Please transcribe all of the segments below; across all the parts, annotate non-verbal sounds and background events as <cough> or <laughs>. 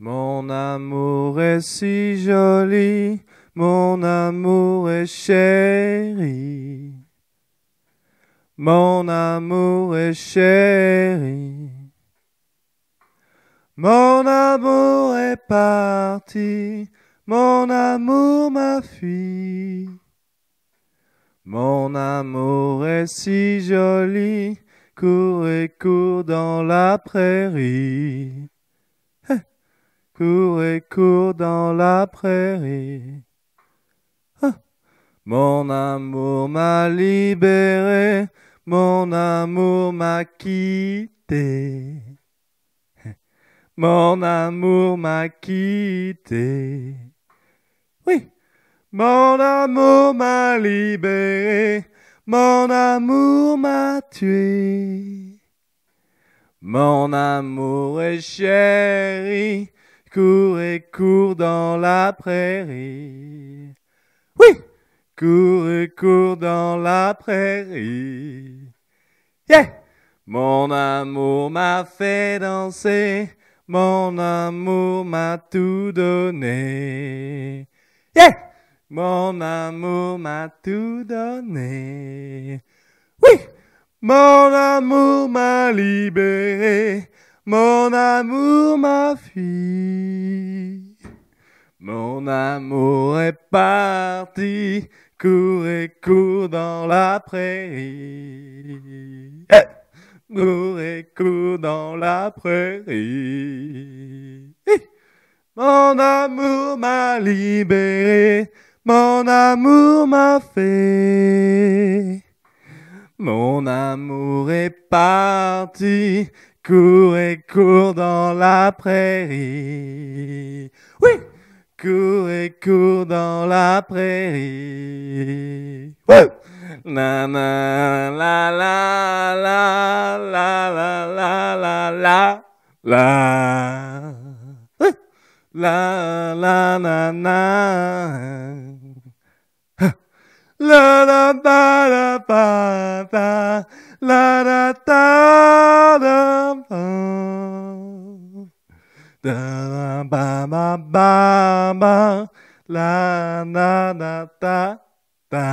Mon amour est si joli, mon amour est chéri. Mon amour est chéri. Mon amour est parti, mon amour m'a fui. Mon amour est si joli, cours et cours dans la prairie cours et cours dans la prairie. Ah. Mon amour m'a libéré, mon amour m'a quitté. <laughs> Mon amour m'a quitté. Oui. Mon amour m'a libéré, mon amour m'a tué. Mon amour est chéri, Cours et cours dans la prairie. Oui! Cours et cours dans la prairie. Yeah! Mon amour m'a fait danser. Mon amour m'a tout donné. Yeah! Mon amour m'a tout donné. Oui! Mon amour m'a libéré. Mon amour m'a fui. Mon amour est parti, Cours et cours dans la prairie. Hey eh, et dans la prairie. Eh, mon amour m'a libéré, mon amour m'a fait. Mon amour est parti, Cours et cours dans la prairie. Oui, cours et cours dans la prairie. oui, la-la, Na na la la la la la la la la la. la La la na La da ba da ba da, La da da da ba. Da da ba ba ba ba. La na na da da.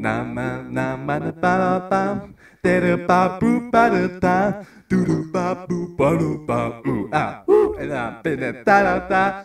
Na ma na ma da ba ba ba. Da da ba boo ba da da. Do do ba boo ba do ba ooh ah ooh. And I'm da da da da.